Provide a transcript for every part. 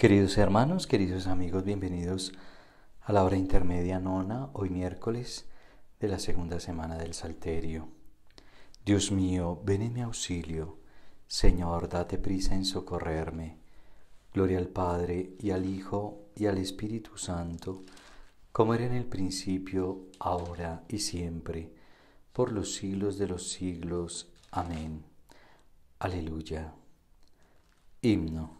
Queridos hermanos, queridos amigos, bienvenidos a la hora intermedia nona, hoy miércoles de la segunda semana del Salterio. Dios mío, ven en mi auxilio. Señor, date prisa en socorrerme. Gloria al Padre y al Hijo y al Espíritu Santo, como era en el principio, ahora y siempre, por los siglos de los siglos. Amén. Aleluya. Himno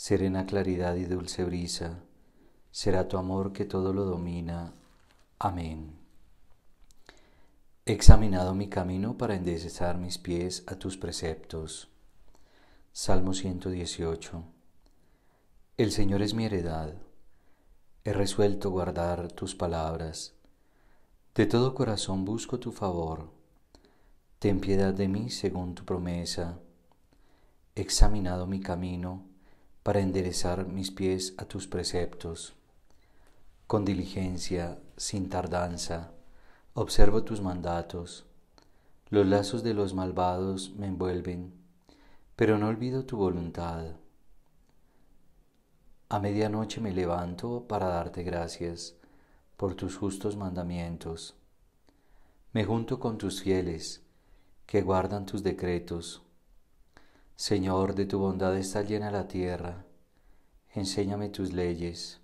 serena claridad y dulce brisa, será tu amor que todo lo domina. Amén. He examinado mi camino para enderezar mis pies a tus preceptos. Salmo 118. El Señor es mi heredad. He resuelto guardar tus palabras. De todo corazón busco tu favor. Ten piedad de mí según tu promesa. He examinado mi camino para enderezar mis pies a tus preceptos. Con diligencia, sin tardanza, observo tus mandatos. Los lazos de los malvados me envuelven, pero no olvido tu voluntad. A medianoche me levanto para darte gracias por tus justos mandamientos. Me junto con tus fieles, que guardan tus decretos Señor, de tu bondad está llena la tierra, enséñame tus leyes.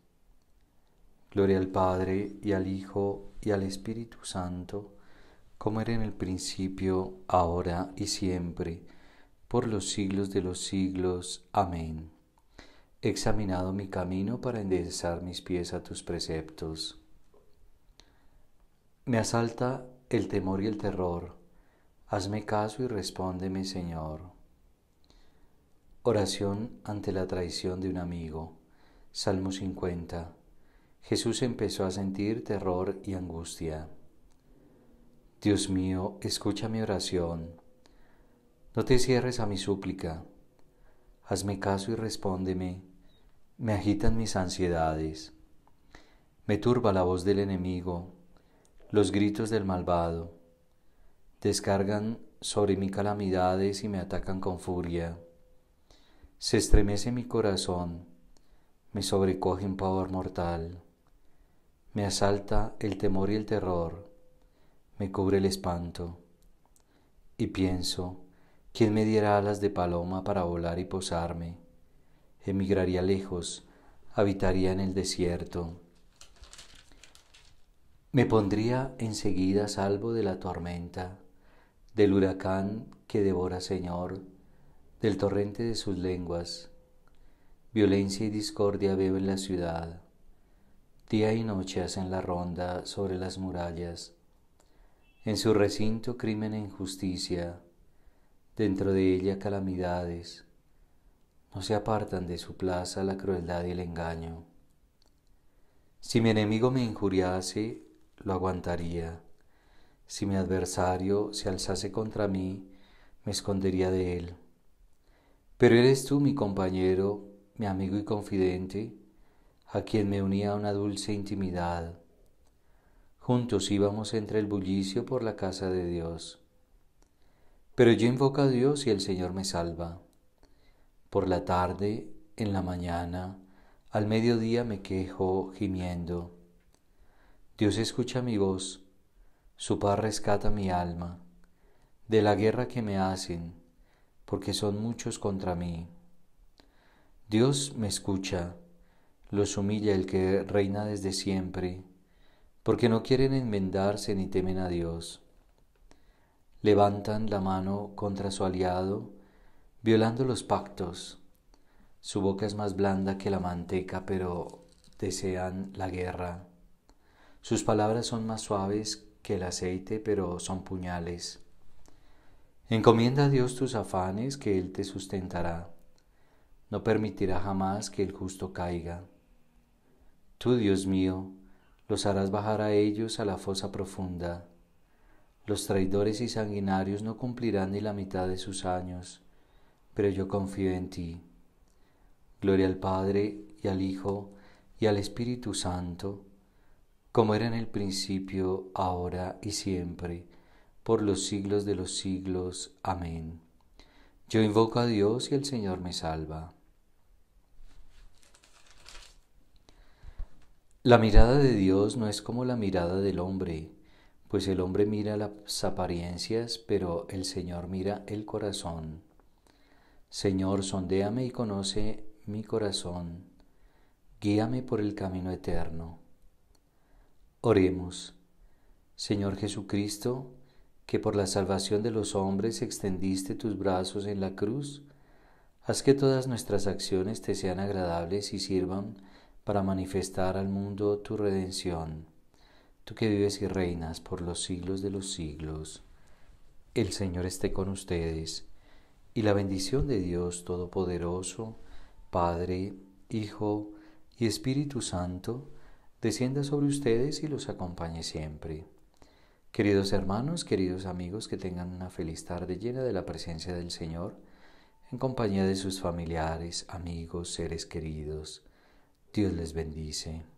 Gloria al Padre y al Hijo y al Espíritu Santo, como era en el principio, ahora y siempre, por los siglos de los siglos. Amén. He examinado mi camino para enderezar mis pies a tus preceptos. Me asalta el temor y el terror. Hazme caso y respóndeme, Señor. Oración ante la traición de un amigo. Salmo 50. Jesús empezó a sentir terror y angustia. Dios mío, escucha mi oración. No te cierres a mi súplica. Hazme caso y respóndeme. Me agitan mis ansiedades. Me turba la voz del enemigo, los gritos del malvado. Descargan sobre mí calamidades y me atacan con furia. Se estremece mi corazón, me sobrecoge un pavor mortal, me asalta el temor y el terror, me cubre el espanto, y pienso, ¿quién me diera alas de paloma para volar y posarme? Emigraría lejos, habitaría en el desierto, me pondría enseguida seguida salvo de la tormenta, del huracán que devora, Señor, del torrente de sus lenguas, violencia y discordia beben la ciudad. Día y noche hacen la ronda sobre las murallas. En su recinto crimen e injusticia, dentro de ella calamidades. No se apartan de su plaza la crueldad y el engaño. Si mi enemigo me injuriase, lo aguantaría. Si mi adversario se alzase contra mí, me escondería de él. Pero eres tú mi compañero, mi amigo y confidente, a quien me unía una dulce intimidad. Juntos íbamos entre el bullicio por la casa de Dios. Pero yo invoco a Dios y el Señor me salva. Por la tarde, en la mañana, al mediodía me quejo gimiendo. Dios escucha mi voz, su paz rescata mi alma, de la guerra que me hacen porque son muchos contra mí. Dios me escucha, los humilla el que reina desde siempre, porque no quieren enmendarse ni temen a Dios. Levantan la mano contra su aliado, violando los pactos. Su boca es más blanda que la manteca, pero desean la guerra. Sus palabras son más suaves que el aceite, pero son puñales. Encomienda a Dios tus afanes, que Él te sustentará. No permitirá jamás que el justo caiga. Tú, Dios mío, los harás bajar a ellos a la fosa profunda. Los traidores y sanguinarios no cumplirán ni la mitad de sus años, pero yo confío en ti. Gloria al Padre y al Hijo y al Espíritu Santo, como era en el principio, ahora y siempre por los siglos de los siglos. Amén. Yo invoco a Dios y el Señor me salva. La mirada de Dios no es como la mirada del hombre, pues el hombre mira las apariencias, pero el Señor mira el corazón. Señor, sondéame y conoce mi corazón. Guíame por el camino eterno. Oremos. Señor Jesucristo, que por la salvación de los hombres extendiste tus brazos en la cruz, haz que todas nuestras acciones te sean agradables y sirvan para manifestar al mundo tu redención, tú que vives y reinas por los siglos de los siglos. El Señor esté con ustedes, y la bendición de Dios Todopoderoso, Padre, Hijo y Espíritu Santo, descienda sobre ustedes y los acompañe siempre. Queridos hermanos, queridos amigos, que tengan una feliz tarde llena de la presencia del Señor, en compañía de sus familiares, amigos, seres queridos. Dios les bendice.